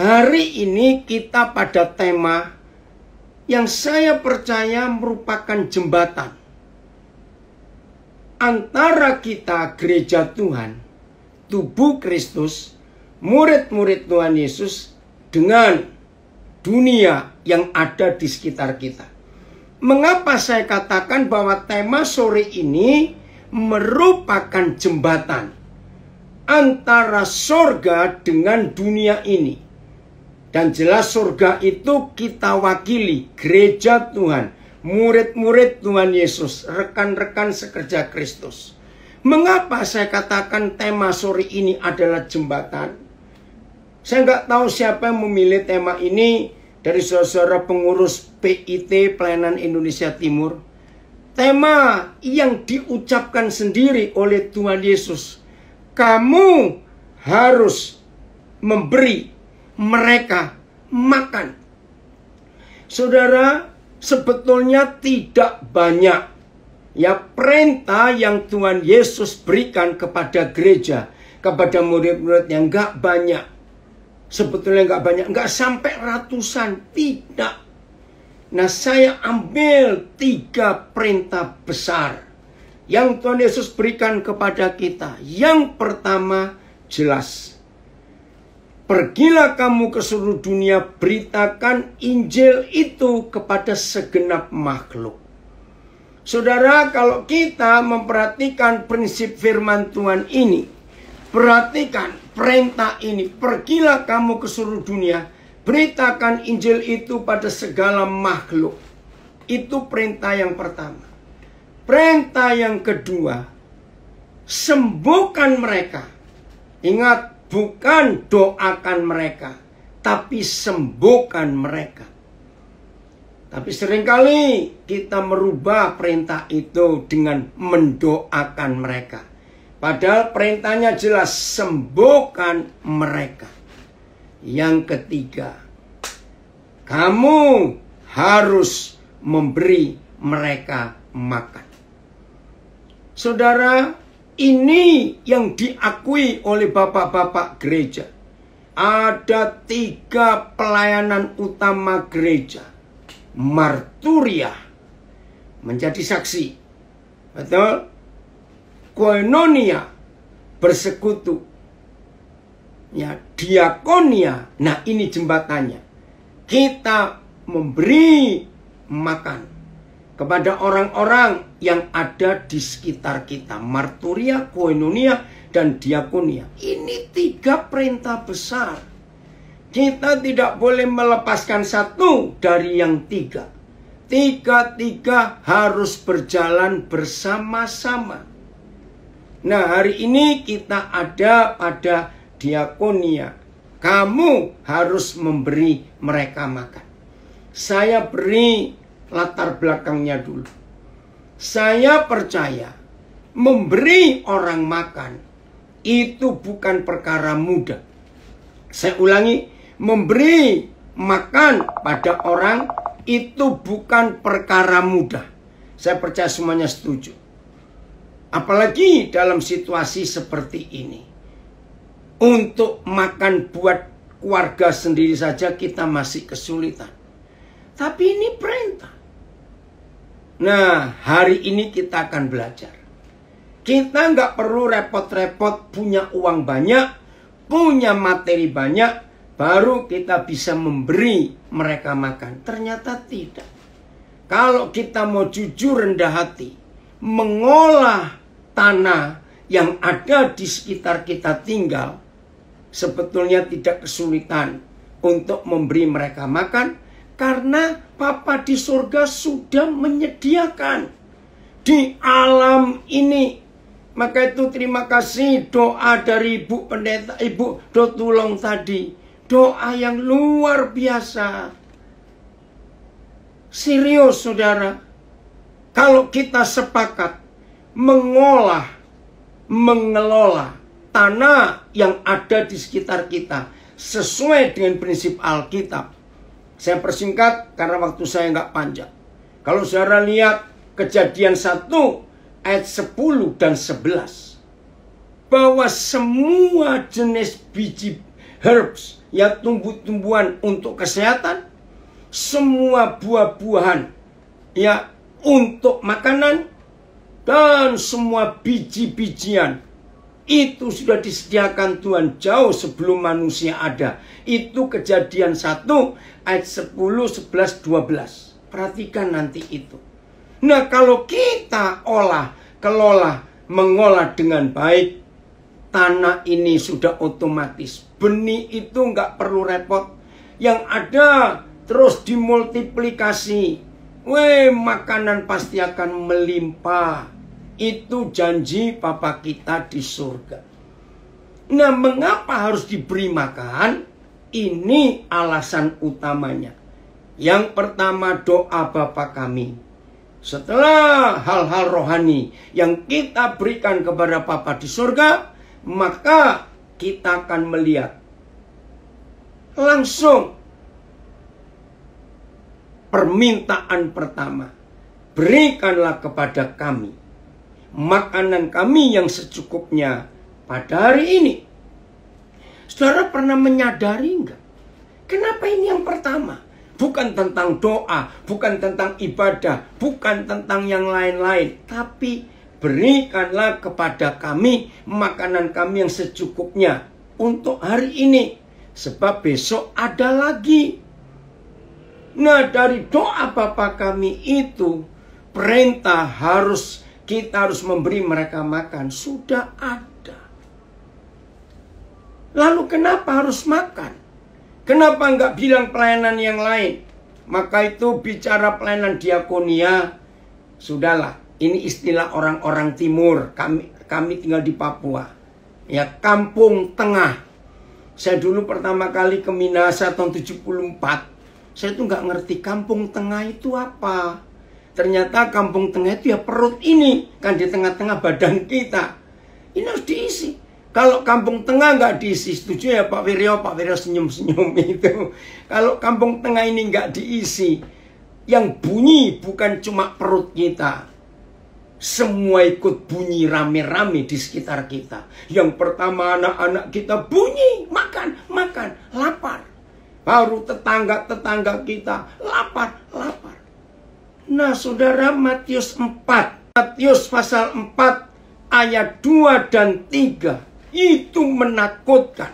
Hari ini kita pada tema yang saya percaya merupakan jembatan antara kita gereja Tuhan, tubuh Kristus, murid-murid Tuhan Yesus dengan dunia yang ada di sekitar kita. Mengapa saya katakan bahwa tema sore ini merupakan jembatan antara sorga dengan dunia ini? Dan jelas surga itu kita wakili gereja Tuhan, murid-murid Tuhan Yesus, rekan-rekan sekerja Kristus. Mengapa saya katakan tema sore ini adalah jembatan? Saya nggak tahu siapa yang memilih tema ini dari saudara pengurus PIT Pelayanan Indonesia Timur. Tema yang diucapkan sendiri oleh Tuhan Yesus. Kamu harus memberi mereka makan. Saudara, sebetulnya tidak banyak ya perintah yang Tuhan Yesus berikan kepada gereja, kepada murid-murid yang nggak banyak. Sebetulnya nggak banyak, nggak sampai ratusan, tidak. Nah saya ambil tiga perintah besar yang Tuhan Yesus berikan kepada kita. Yang pertama jelas Pergilah kamu ke seluruh dunia, beritakan Injil itu kepada segenap makhluk. Saudara, kalau kita memperhatikan prinsip firman Tuhan ini, perhatikan perintah ini, pergilah kamu ke seluruh dunia, beritakan Injil itu pada segala makhluk. Itu perintah yang pertama. Perintah yang kedua, sembuhkan mereka. Ingat, Bukan doakan mereka, tapi sembuhkan mereka. Tapi seringkali kita merubah perintah itu dengan mendoakan mereka. Padahal perintahnya jelas sembuhkan mereka. Yang ketiga, kamu harus memberi mereka makan. Saudara, ini yang diakui oleh bapak-bapak gereja. Ada tiga pelayanan utama gereja. Marturia menjadi saksi. Betul? Koinonia bersekutu. Ya, diakonia. Nah, ini jembatannya. Kita memberi makan kepada orang-orang yang ada di sekitar kita, marturia, koinonia, dan diakonia. Ini tiga perintah besar. Kita tidak boleh melepaskan satu dari yang tiga. Tiga-tiga harus berjalan bersama-sama. Nah, hari ini kita ada pada diakonia. Kamu harus memberi mereka makan. Saya beri latar belakangnya dulu. Saya percaya memberi orang makan itu bukan perkara mudah. Saya ulangi, memberi makan pada orang itu bukan perkara mudah. Saya percaya semuanya setuju. Apalagi dalam situasi seperti ini. Untuk makan buat keluarga sendiri saja kita masih kesulitan. Tapi ini perintah. Nah, hari ini kita akan belajar. Kita nggak perlu repot-repot punya uang banyak, punya materi banyak, baru kita bisa memberi mereka makan. Ternyata tidak. Kalau kita mau jujur rendah hati, mengolah tanah yang ada di sekitar kita tinggal, sebetulnya tidak kesulitan untuk memberi mereka makan, karena Papa di surga sudah menyediakan di alam ini. Maka itu terima kasih doa dari Ibu Pendeta, Ibu Dotulong tadi. Doa yang luar biasa. Serius saudara, kalau kita sepakat mengolah, mengelola tanah yang ada di sekitar kita sesuai dengan prinsip Alkitab, saya persingkat karena waktu saya nggak panjang. Kalau saudara lihat kejadian 1 ayat 10 dan 11. Bahwa semua jenis biji herbs ya tumbuh-tumbuhan untuk kesehatan. Semua buah-buahan ya untuk makanan. Dan semua biji-bijian itu sudah disediakan Tuhan jauh sebelum manusia ada. Itu kejadian 1 ayat 10, 11, 12. Perhatikan nanti itu. Nah kalau kita olah, kelola, mengolah dengan baik. Tanah ini sudah otomatis. Benih itu nggak perlu repot. Yang ada terus dimultiplikasi. Weh makanan pasti akan melimpah itu janji Papa kita di surga. Nah, mengapa harus diberi makan? Ini alasan utamanya. Yang pertama doa Bapa kami. Setelah hal-hal rohani yang kita berikan kepada Bapa di surga, maka kita akan melihat langsung permintaan pertama. Berikanlah kepada kami makanan kami yang secukupnya pada hari ini. Saudara pernah menyadari enggak? Kenapa ini yang pertama? Bukan tentang doa, bukan tentang ibadah, bukan tentang yang lain-lain, tapi berikanlah kepada kami makanan kami yang secukupnya untuk hari ini, sebab besok ada lagi. Nah, dari doa bapak kami itu perintah harus kita harus memberi mereka makan. Sudah ada. Lalu kenapa harus makan? Kenapa nggak bilang pelayanan yang lain? Maka itu bicara pelayanan diakonia. Sudahlah, ini istilah orang-orang timur. Kami kami tinggal di Papua. Ya, kampung tengah. Saya dulu pertama kali ke Minasa tahun 74. Saya tuh nggak ngerti kampung tengah itu apa. Ternyata kampung tengah itu ya perut ini kan di tengah-tengah badan kita. Ini harus diisi. Kalau kampung tengah nggak diisi, setuju ya Pak Wirio, Pak Wirio senyum-senyum itu. Kalau kampung tengah ini nggak diisi, yang bunyi bukan cuma perut kita. Semua ikut bunyi rame-rame di sekitar kita. Yang pertama anak-anak kita bunyi, makan, makan, lapar. Baru tetangga-tetangga kita lapar, sunnah saudara Matius 4. Matius pasal 4 ayat 2 dan 3. Itu menakutkan.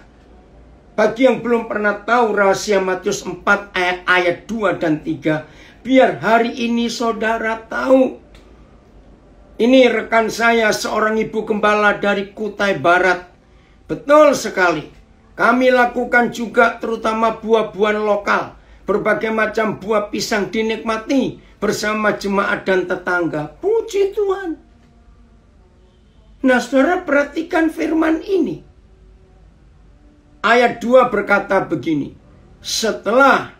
Bagi yang belum pernah tahu rahasia Matius 4 ayat, ayat 2 dan 3. Biar hari ini saudara tahu. Ini rekan saya seorang ibu gembala dari Kutai Barat. Betul sekali. Kami lakukan juga terutama buah-buahan lokal. Berbagai macam buah pisang dinikmati bersama jemaat dan tetangga. Puji Tuhan. Nah saudara perhatikan firman ini. Ayat 2 berkata begini. Setelah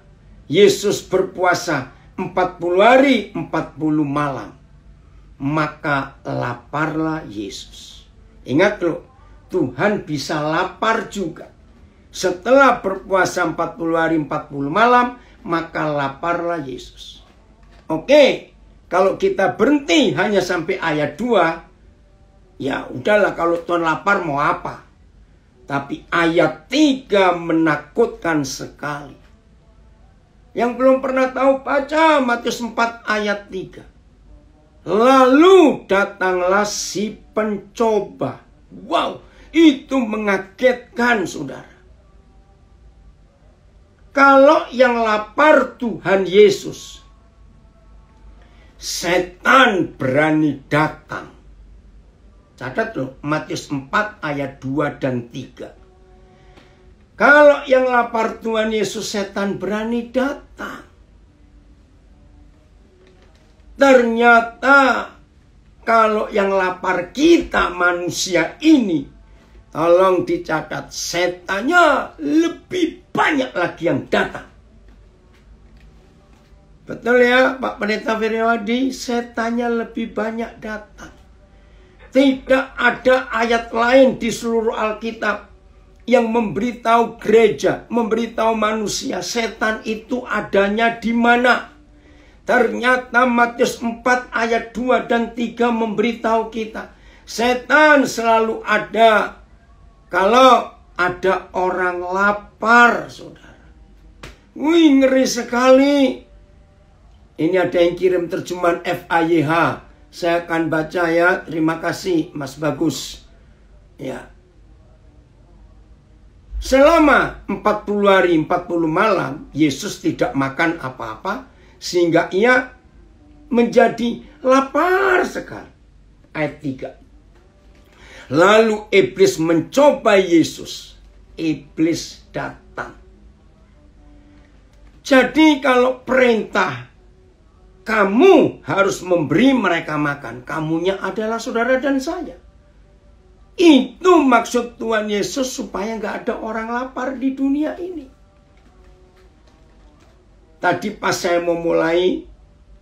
Yesus berpuasa 40 hari 40 malam. Maka laparlah Yesus. Ingat loh, Tuhan bisa lapar juga. Setelah berpuasa 40 hari 40 malam, maka laparlah Yesus. Oke, kalau kita berhenti hanya sampai ayat 2, ya udahlah kalau Tuhan lapar mau apa. Tapi ayat 3 menakutkan sekali. Yang belum pernah tahu baca Matius 4 ayat 3. Lalu datanglah si pencoba. Wow, itu mengagetkan saudara. Kalau yang lapar Tuhan Yesus setan berani datang. Catat loh, Matius 4 ayat 2 dan 3. Kalau yang lapar Tuhan Yesus setan berani datang. Ternyata kalau yang lapar kita manusia ini Tolong dicatat setannya lebih banyak lagi yang datang. Betul ya Pak Pendeta Firiwadi, setannya lebih banyak datang. Tidak ada ayat lain di seluruh Alkitab yang memberitahu gereja, memberitahu manusia setan itu adanya di mana. Ternyata Matius 4 ayat 2 dan 3 memberitahu kita. Setan selalu ada kalau ada orang lapar, saudara. Wih, ngeri sekali. Ini ada yang kirim terjemahan FAYH. Saya akan baca ya. Terima kasih Mas Bagus. Ya. Selama 40 hari 40 malam Yesus tidak makan apa-apa sehingga ia menjadi lapar sekali. Ayat 3. Lalu iblis mencoba Yesus. Iblis datang. Jadi kalau perintah kamu harus memberi mereka makan. Kamunya adalah saudara dan saya. Itu maksud Tuhan Yesus supaya nggak ada orang lapar di dunia ini. Tadi pas saya mau mulai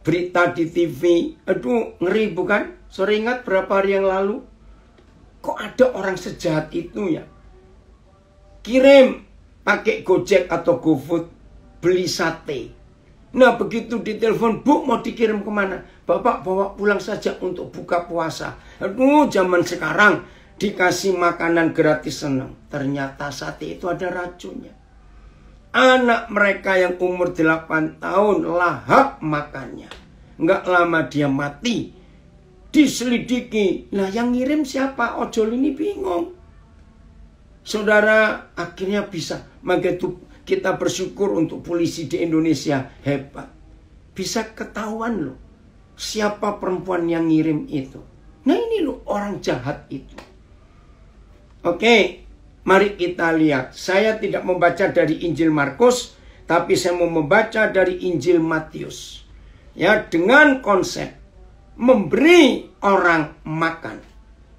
berita di TV, aduh ngeri bukan? Sore ingat berapa hari yang lalu? Kok ada orang sejahat itu ya? Kirim pakai Gojek atau GoFood beli sate. Nah begitu ditelepon, bu mau dikirim kemana? Bapak bawa pulang saja untuk buka puasa. Aduh zaman sekarang dikasih makanan gratis senang. Ternyata sate itu ada racunnya. Anak mereka yang umur 8 tahun lahap makannya. Nggak lama dia mati. Diselidiki. Nah yang ngirim siapa? Ojol ini bingung. Saudara akhirnya bisa. Maka itu kita bersyukur untuk polisi di Indonesia hebat. Bisa ketahuan loh siapa perempuan yang ngirim itu. Nah ini loh orang jahat itu. Oke, mari kita lihat. Saya tidak membaca dari Injil Markus, tapi saya mau membaca dari Injil Matius. Ya, dengan konsep memberi orang makan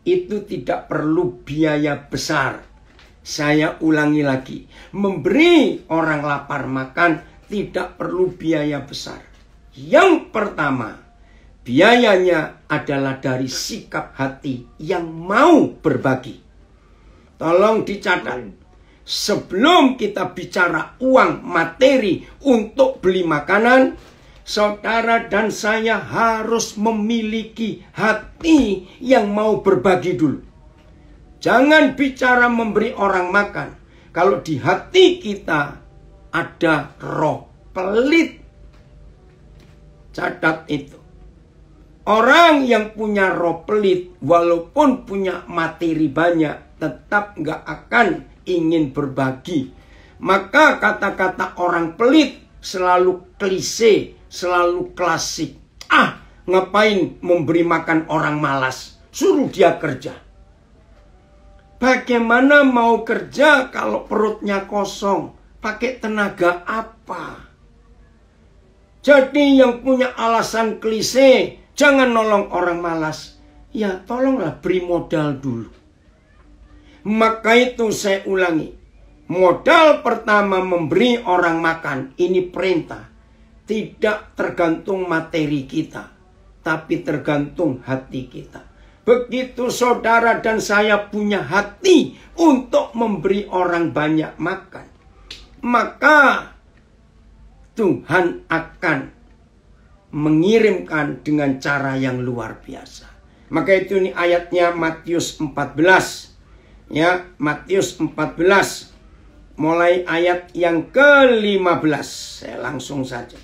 itu tidak perlu biaya besar saya ulangi lagi, memberi orang lapar makan tidak perlu biaya besar. Yang pertama, biayanya adalah dari sikap hati yang mau berbagi. Tolong dicatat. Sebelum kita bicara uang materi untuk beli makanan, saudara dan saya harus memiliki hati yang mau berbagi dulu. Jangan bicara memberi orang makan. Kalau di hati kita ada roh pelit. cadat itu. Orang yang punya roh pelit, walaupun punya materi banyak, tetap nggak akan ingin berbagi. Maka kata-kata orang pelit selalu klise, selalu klasik. Ah, ngapain memberi makan orang malas? Suruh dia kerja. Bagaimana mau kerja kalau perutnya kosong? Pakai tenaga apa? Jadi yang punya alasan klise, jangan nolong orang malas. Ya tolonglah beri modal dulu. Maka itu saya ulangi. Modal pertama memberi orang makan, ini perintah. Tidak tergantung materi kita, tapi tergantung hati kita. Begitu saudara dan saya punya hati untuk memberi orang banyak makan, maka Tuhan akan mengirimkan dengan cara yang luar biasa. Maka itu ini ayatnya Matius 14. Ya, Matius 14 mulai ayat yang ke-15. Saya langsung saja.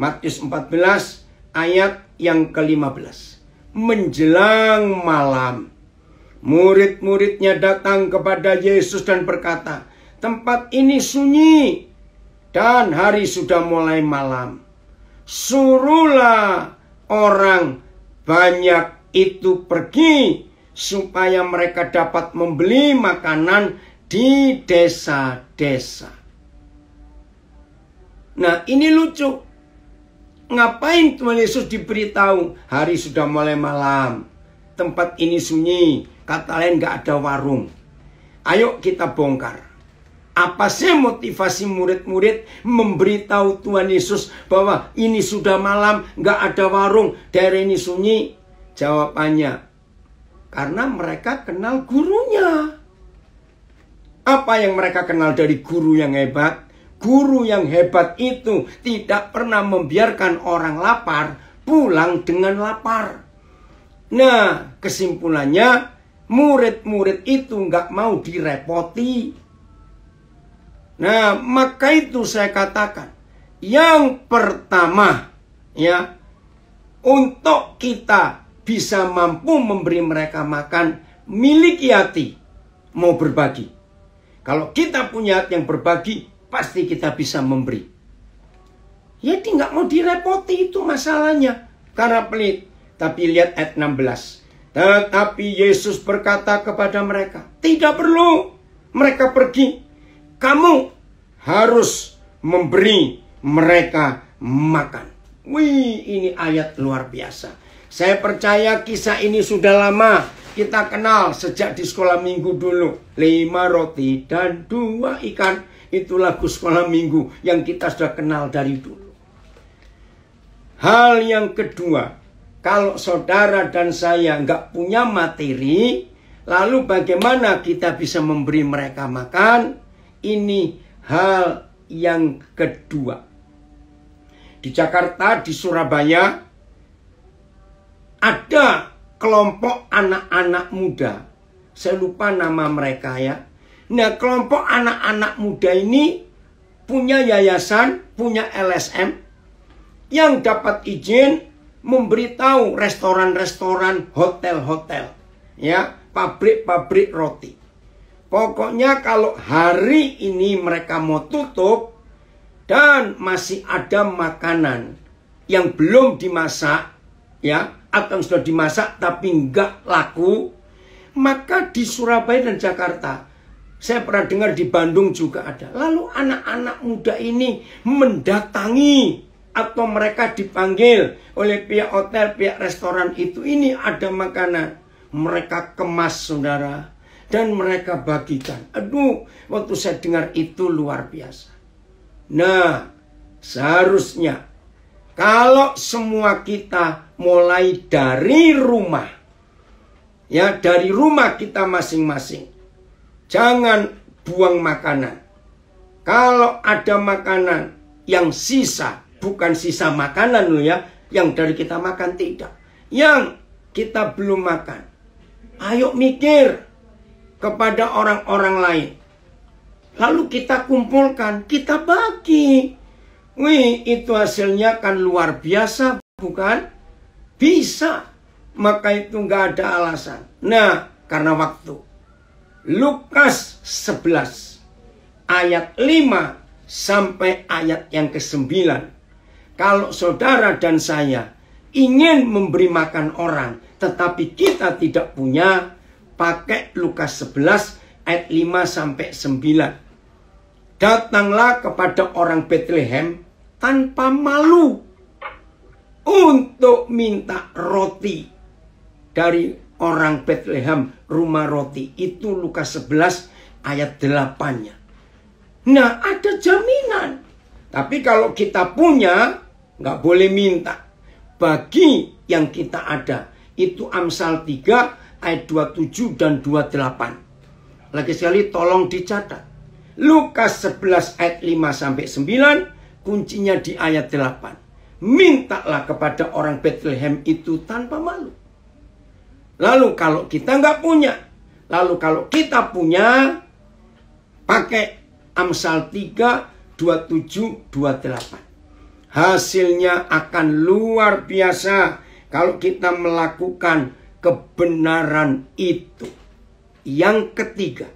Matius 14 ayat yang ke-15 menjelang malam. Murid-muridnya datang kepada Yesus dan berkata, "Tempat ini sunyi dan hari sudah mulai malam. Suruhlah orang banyak itu pergi supaya mereka dapat membeli makanan di desa-desa." Nah, ini lucu. Ngapain Tuhan Yesus diberitahu? Hari sudah mulai malam. Tempat ini sunyi. Kata lain gak ada warung. Ayo kita bongkar. Apa sih motivasi murid-murid memberitahu Tuhan Yesus bahwa ini sudah malam, gak ada warung, daerah ini sunyi? Jawabannya, karena mereka kenal gurunya. Apa yang mereka kenal dari guru yang hebat? guru yang hebat itu tidak pernah membiarkan orang lapar pulang dengan lapar. Nah, kesimpulannya murid-murid itu nggak mau direpoti. Nah, maka itu saya katakan, yang pertama ya, untuk kita bisa mampu memberi mereka makan, miliki hati mau berbagi. Kalau kita punya hati yang berbagi, pasti kita bisa memberi. Ya, tidak mau direpoti itu masalahnya karena pelit. Tapi lihat ayat 16. Tetapi Yesus berkata kepada mereka, tidak perlu mereka pergi. Kamu harus memberi mereka makan. Wih, ini ayat luar biasa. Saya percaya kisah ini sudah lama kita kenal sejak di sekolah minggu dulu. Lima roti dan dua ikan itu lagu sekolah minggu yang kita sudah kenal dari dulu. Hal yang kedua, kalau saudara dan saya nggak punya materi, lalu bagaimana kita bisa memberi mereka makan? Ini hal yang kedua. Di Jakarta, di Surabaya, ada kelompok anak-anak muda. Saya lupa nama mereka ya. Nah, kelompok anak-anak muda ini punya yayasan, punya LSM yang dapat izin memberitahu restoran-restoran, hotel-hotel, ya, pabrik-pabrik roti. Pokoknya kalau hari ini mereka mau tutup dan masih ada makanan yang belum dimasak, ya, atau sudah dimasak tapi nggak laku, maka di Surabaya dan Jakarta saya pernah dengar di Bandung juga ada. Lalu anak-anak muda ini mendatangi atau mereka dipanggil oleh pihak hotel, pihak restoran itu. Ini ada makanan. Mereka kemas saudara. Dan mereka bagikan. Aduh, waktu saya dengar itu luar biasa. Nah, seharusnya kalau semua kita mulai dari rumah. Ya, dari rumah kita masing-masing Jangan buang makanan. Kalau ada makanan yang sisa, bukan sisa makanan loh ya, yang dari kita makan tidak. Yang kita belum makan. Ayo mikir kepada orang-orang lain. Lalu kita kumpulkan, kita bagi. Wih, itu hasilnya kan luar biasa, bukan? Bisa. Maka itu nggak ada alasan. Nah, karena waktu. Lukas 11 ayat 5 sampai ayat yang ke-9. Kalau saudara dan saya ingin memberi makan orang tetapi kita tidak punya, pakai Lukas 11 ayat 5 sampai 9. Datanglah kepada orang Bethlehem tanpa malu untuk minta roti dari orang Bethlehem rumah roti. Itu Lukas 11 ayat 8-nya. Nah ada jaminan. Tapi kalau kita punya nggak boleh minta. Bagi yang kita ada. Itu Amsal 3 ayat 27 dan 28. Lagi sekali tolong dicatat. Lukas 11 ayat 5 sampai 9 kuncinya di ayat 8. Mintalah kepada orang Bethlehem itu tanpa malu. Lalu kalau kita nggak punya, lalu kalau kita punya, pakai Amsal 3, 27, 28. Hasilnya akan luar biasa kalau kita melakukan kebenaran itu. Yang ketiga,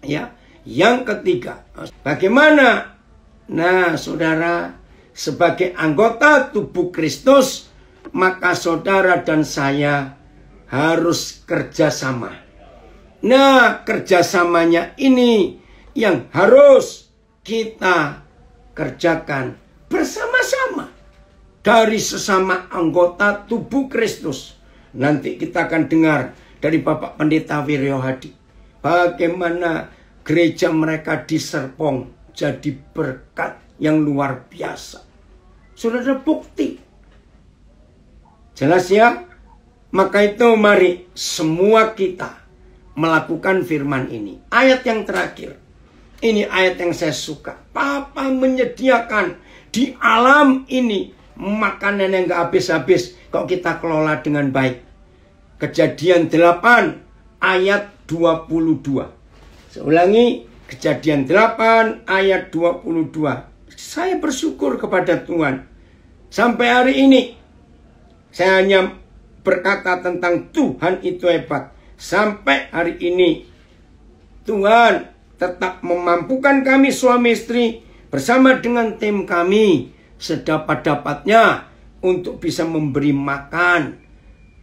ya, yang ketiga, bagaimana? Nah, saudara, sebagai anggota tubuh Kristus, maka saudara dan saya harus kerjasama. Nah, kerjasamanya ini yang harus kita kerjakan bersama-sama dari sesama anggota tubuh Kristus. Nanti kita akan dengar dari Bapak Pendeta Wiryo Hadi bagaimana gereja mereka di Serpong jadi berkat yang luar biasa. Sudah ada bukti. Jelas ya? Maka itu mari semua kita melakukan firman ini. Ayat yang terakhir. Ini ayat yang saya suka. Papa menyediakan di alam ini makanan yang gak habis-habis. Kalau kita kelola dengan baik. Kejadian 8 ayat 22. Saya ulangi. Kejadian 8 ayat 22. Saya bersyukur kepada Tuhan. Sampai hari ini. Saya hanya berkata tentang Tuhan itu hebat. Sampai hari ini Tuhan tetap memampukan kami suami istri bersama dengan tim kami sedapat-dapatnya untuk bisa memberi makan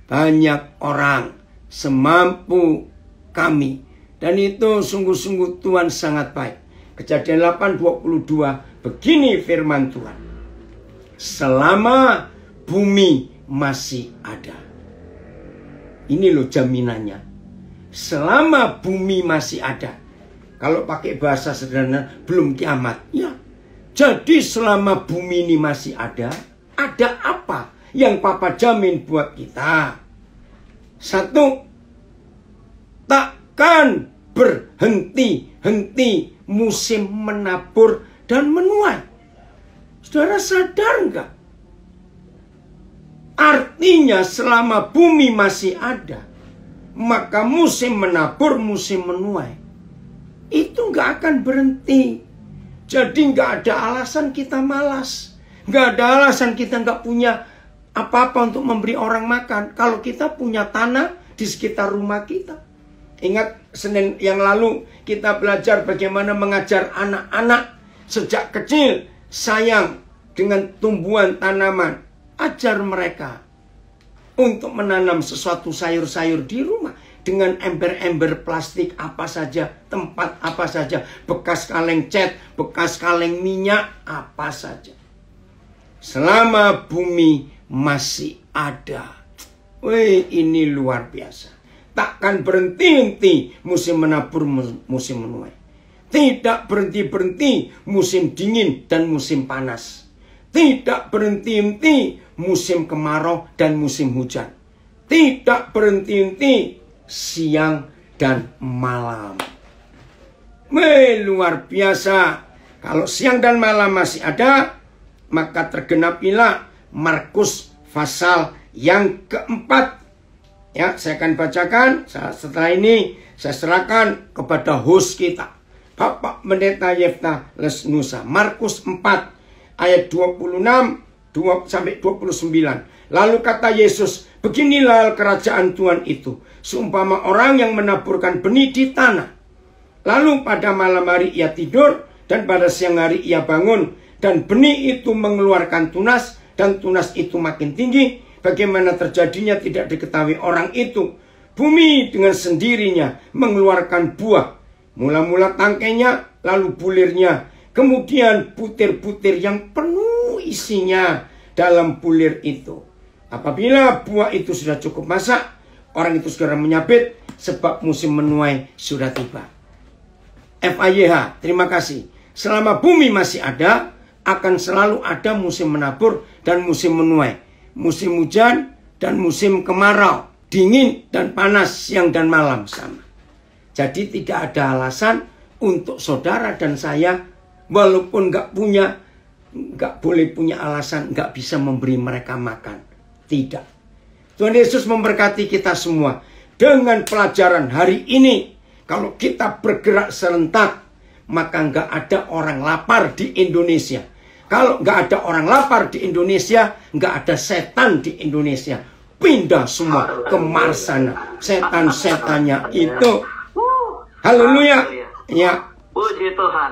banyak orang semampu kami. Dan itu sungguh-sungguh Tuhan sangat baik. Kejadian 8.22 begini firman Tuhan. Selama bumi masih ada. Ini loh jaminannya. Selama bumi masih ada. Kalau pakai bahasa sederhana, belum kiamat. Ya. Jadi selama bumi ini masih ada, ada apa yang Papa jamin buat kita? Satu, takkan berhenti-henti musim menabur dan menuai. Saudara sadar nggak? Artinya selama bumi masih ada, maka musim menabur, musim menuai. Itu nggak akan berhenti. Jadi nggak ada alasan kita malas. Nggak ada alasan kita nggak punya apa-apa untuk memberi orang makan. Kalau kita punya tanah di sekitar rumah kita. Ingat Senin yang lalu kita belajar bagaimana mengajar anak-anak sejak kecil sayang dengan tumbuhan tanaman. Ajar mereka untuk menanam sesuatu sayur-sayur di rumah dengan ember-ember plastik apa saja, tempat apa saja, bekas kaleng cat, bekas kaleng minyak apa saja. Selama bumi masih ada. Wih, ini luar biasa. Takkan berhenti-henti musim menabur, musim menuai. Tidak berhenti-berhenti musim dingin dan musim panas tidak berhenti-henti musim kemarau dan musim hujan. Tidak berhenti-henti siang dan malam. Weh, luar biasa. Kalau siang dan malam masih ada, maka tergenapilah Markus pasal yang keempat. Ya, saya akan bacakan. Setelah ini saya serahkan kepada host kita. Bapak Pendeta Yefta Lesnusa. Markus 4 ayat 26 sampai 29. Lalu kata Yesus, beginilah kerajaan Tuhan itu. Seumpama orang yang menaburkan benih di tanah. Lalu pada malam hari ia tidur dan pada siang hari ia bangun. Dan benih itu mengeluarkan tunas dan tunas itu makin tinggi. Bagaimana terjadinya tidak diketahui orang itu. Bumi dengan sendirinya mengeluarkan buah. Mula-mula tangkainya, lalu bulirnya, Kemudian putir-putir yang penuh isinya dalam bulir itu. Apabila buah itu sudah cukup masak, orang itu segera menyabit sebab musim menuai sudah tiba. FIYH, terima kasih. Selama bumi masih ada, akan selalu ada musim menabur dan musim menuai. Musim hujan dan musim kemarau. Dingin dan panas siang dan malam sama. Jadi tidak ada alasan untuk saudara dan saya walaupun nggak punya nggak boleh punya alasan nggak bisa memberi mereka makan tidak Tuhan Yesus memberkati kita semua dengan pelajaran hari ini kalau kita bergerak serentak maka nggak ada orang lapar di Indonesia kalau nggak ada orang lapar di Indonesia nggak ada setan di Indonesia pindah semua ke marsana. setan-setannya itu Haleluya ya Puji Tuhan